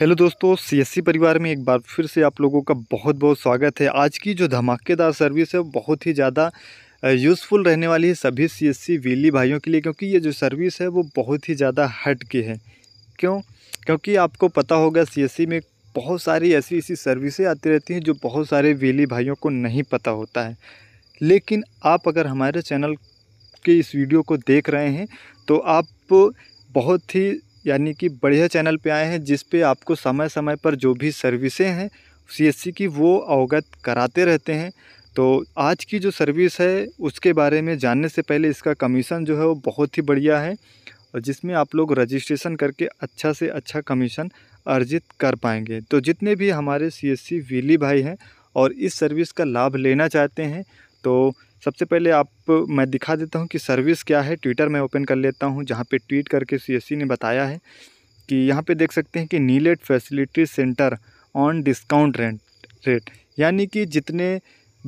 hello दोस्तों CSC परिवार में एक बार फिर से आप लोगों का बहुत बहुत स्वागत है आज की जो धमाकेदार सर्विस है बहुत ही ज़्यादा यूज़फुल रहने वाली है सभी सीएससी वीली भाइयों के लिए क्योंकि ये जो सर्विस है वो बहुत ही ज़्यादा हट की है क्यों क्योंकि आपको पता होगा सीएससी में बहुत सारी ऐसी ऐसी सर्विसें आती रहती हैं जो बहुत सारे वीली भाइयों को नहीं पता होता है लेकिन आप अगर हमारे चैनल के इस वीडियो को देख रहे हैं तो आप बहुत ही यानी कि बढ़िया चैनल पे आए हैं जिस पे आपको समय समय पर जो भी सर्विसें हैं सीएससी की वो अवगत कराते रहते हैं तो आज की जो सर्विस है उसके बारे में जानने से पहले इसका कमीशन जो है वो बहुत ही बढ़िया है और जिसमें आप लोग रजिस्ट्रेशन करके अच्छा से अच्छा कमीशन अर्जित कर पाएंगे तो जितने भी हमारे सी एस सी भाई हैं और इस सर्विस का लाभ लेना चाहते हैं तो सबसे पहले आप मैं दिखा देता हूँ कि सर्विस क्या है ट्विटर में ओपन कर लेता हूँ जहाँ पे ट्वीट करके सीएससी ने बताया है कि यहाँ पे देख सकते हैं कि NIELIT facility centre on discount rent rate यानी कि जितने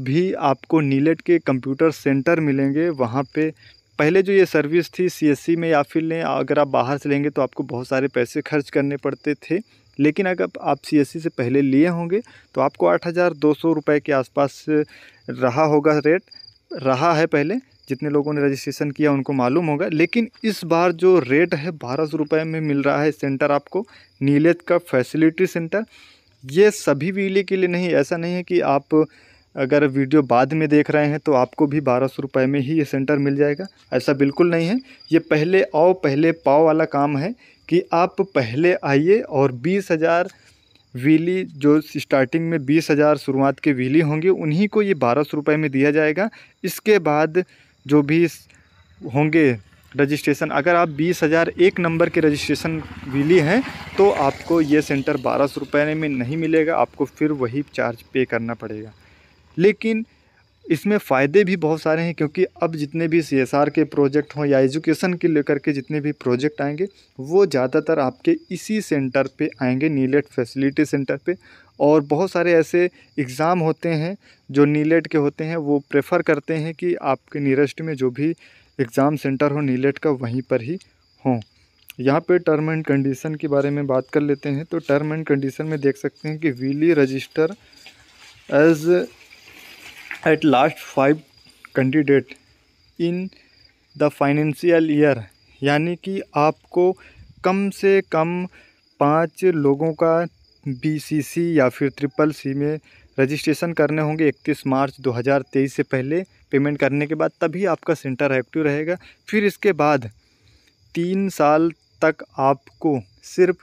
भी आपको नीलेट के कंप्यूटर सेंटर मिलेंगे वहाँ पे पहले जो ये सर्विस थी सीएससी में या फिर लें अगर आप बाहर से लेंगे तो आपको बहुत सारे पैसे खर्च करने पड़ते थे लेकिन अगर आप सीएससी से पहले लिए होंगे तो आपको आठ हज़ार दो सौ रुपये के आसपास रहा होगा रेट रहा है पहले जितने लोगों ने रजिस्ट्रेशन किया उनको मालूम होगा लेकिन इस बार जो रेट है बारह सौ रुपये में मिल रहा है सेंटर आपको नीलेत का फैसिलिटी सेंटर ये सभी वीले के लिए नहीं ऐसा नहीं है कि आप अगर वीडियो बाद में देख रहे हैं तो आपको भी बारह सौ रुपये में ही ये सेंटर मिल जाएगा ऐसा बिल्कुल नहीं है ये पहले आओ पहले पाओ वाला काम है कि आप पहले आइए और बीस हज़ार व्हीली जो स्टार्टिंग में बीस हज़ार शुरुआत के व्हीली होंगे उन्हीं को ये बारह सौ रुपये में दिया जाएगा इसके बाद जो भी होंगे रजिस्ट्रेशन अगर आप बीस हज़ार एक नंबर के रजिस्ट्रेशन व्हीली हैं तो आपको ये सेंटर बारह सौ रुपये में नहीं मिलेगा आपको फिर वही चार्ज पे करना पड़ेगा लेकिन इसमें फ़ायदे भी बहुत सारे हैं क्योंकि अब जितने भी सी के प्रोजेक्ट हों या एजुकेशन के लेकर के जितने भी प्रोजेक्ट आएंगे वो ज़्यादातर आपके इसी सेंटर पे आएंगे नीलेट फैसिलिटी सेंटर पे और बहुत सारे ऐसे एग्ज़ाम होते हैं जो नीलेट के होते हैं वो प्रेफर करते हैं कि आपके नीरेस्ट में जो भी एग्ज़ाम सेंटर हो नीलेट का वहीं पर ही हों यहाँ पे टर्म एंड कंडीशन के बारे में बात कर लेते हैं तो टर्म एंड कंडीशन में देख सकते हैं कि वीली register as at last five candidate in the financial year यानी कि आपको कम से कम पाँच लोगों का बी या फिर ट्रिपल सी में रजिस्ट्रेशन करने होंगे 31 मार्च 2023 से पहले पेमेंट करने के बाद तभी आपका सेंटर एक्टिव रहेगा फिर इसके बाद तीन साल तक आपको सिर्फ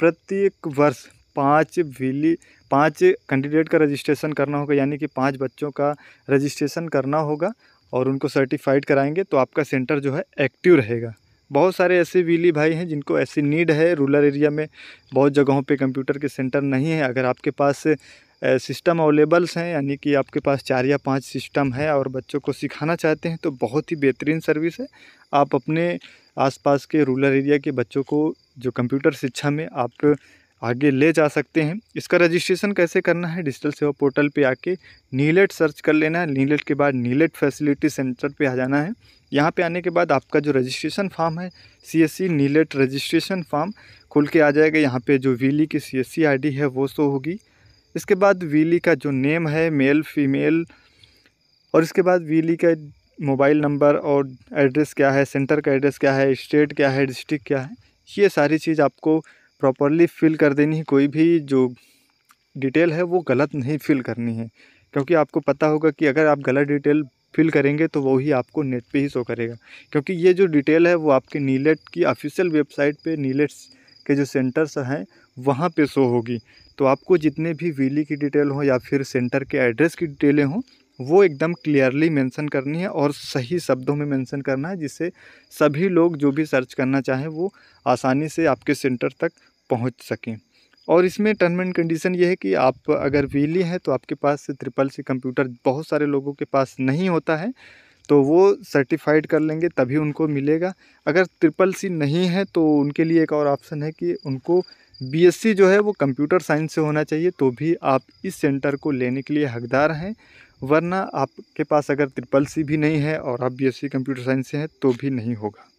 प्रत्येक वर्ष पाँच विली पाँच कैंडिडेट का रजिस्ट्रेशन करना होगा यानी कि पाँच बच्चों का रजिस्ट्रेशन करना होगा और उनको सर्टिफाइड कराएंगे तो आपका सेंटर जो है एक्टिव रहेगा बहुत सारे ऐसे वीली भाई हैं जिनको ऐसी नीड है रूरल एरिया में बहुत जगहों पर कंप्यूटर के सेंटर नहीं है अगर आपके पास सिस्टम अवेलेबल्स हैं यानी कि आपके पास चार या पांच सिस्टम है और बच्चों को सिखाना चाहते हैं तो बहुत ही बेहतरीन सर्विस है आप अपने आसपास के रूरल एरिया के बच्चों को जो कंप्यूटर शिक्षा में आप आगे ले जा सकते हैं इसका रजिस्ट्रेशन कैसे करना है डिजिटल सेवा पोर्टल पे आके नीलेट सर्च कर लेना है नीलेट के बाद नीलेट फैसिलिटी सेंटर पे आ जाना है यहाँ पे आने के बाद आपका जो रजिस्ट्रेशन फॉर्म है सीएससी नीलेट रजिस्ट्रेशन फॉर्म खुल के आ जाएगा यहाँ पे जो वीली की सीएससी आईडी है वो सो होगी इसके बाद वीली का जो नेम है मेल फीमेल और इसके बाद वीली का मोबाइल नंबर और एड्रेस क्या है सेंटर का एड्रेस क्या है स्टेट क्या है डिस्ट्रिक्ट क्या है ये सारी चीज़ आपको प्रॉपरली फ़िल कर देनी है कोई भी जो डिटेल है वो गलत नहीं फ़िल करनी है क्योंकि आपको पता होगा कि अगर आप गलत डिटेल फिल करेंगे तो वही आपको नेट पे ही शो करेगा क्योंकि ये जो डिटेल है वो आपके नीलेट की ऑफिशियल वेबसाइट पे नीलेट्स के जो सेंटर्स हैं वहाँ पे शो होगी तो आपको जितने भी वीली की डिटेल हो या फिर सेंटर के एड्रेस की डिटेलें हों वो एकदम क्लियरली मेंशन करनी है और सही शब्दों में मेंशन करना है जिससे सभी लोग जो भी सर्च करना चाहें वो आसानी से आपके सेंटर तक पहुंच सकें और इसमें टर्म एंड कंडीशन ये है कि आप अगर वीली हैं तो आपके पास ट्रिपल सी कंप्यूटर बहुत सारे लोगों के पास नहीं होता है तो वो सर्टिफाइड कर लेंगे तभी उनको मिलेगा अगर ट्रिपल सी नहीं है तो उनके लिए एक और ऑप्शन है कि उनको बी जो है वो कंप्यूटर साइंस से होना चाहिए तो भी आप इस सेंटर को लेने के लिए हकदार हैं वरना आपके पास अगर ट्रिपल सी भी नहीं है और आप बी कंप्यूटर साइंस से हैं तो भी नहीं होगा